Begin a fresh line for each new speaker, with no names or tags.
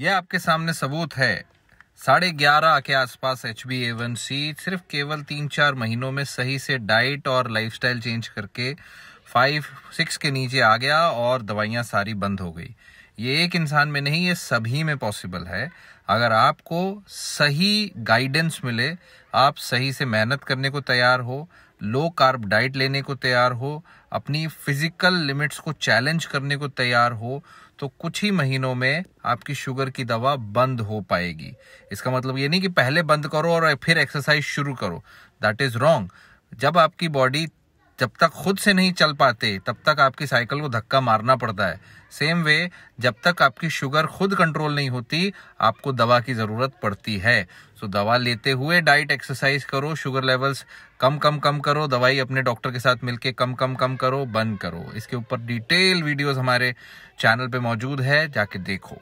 ये आपके सामने सबूत है साढ़े ग्यारह के आसपास एच बी एवन सी सिर्फ केवल तीन चार महीनों में सही से डाइट और लाइफस्टाइल चेंज करके फाइव सिक्स के नीचे आ गया और दवाइयां सारी बंद हो गई ये एक इंसान में नहीं ये सभी में पॉसिबल है अगर आपको सही गाइडेंस मिले आप सही से मेहनत करने को तैयार हो लो कार्ब डाइट लेने को तैयार हो अपनी फिजिकल लिमिट्स को चैलेंज करने को तैयार हो तो कुछ ही महीनों में आपकी शुगर की दवा बंद हो पाएगी इसका मतलब ये नहीं कि पहले बंद करो और फिर एक्सरसाइज शुरू करो दैट इज रॉन्ग जब आपकी बॉडी जब तक खुद से नहीं चल पाते तब तक आपकी साइकिल को धक्का मारना पड़ता है सेम वे जब तक आपकी शुगर खुद कंट्रोल नहीं होती आपको दवा की ज़रूरत पड़ती है सो so, दवा लेते हुए डाइट एक्सरसाइज करो शुगर लेवल्स कम कम कम करो दवाई अपने डॉक्टर के साथ मिलके कम कम कम करो बंद करो इसके ऊपर डिटेल वीडियोस हमारे चैनल पे मौजूद है जाके देखो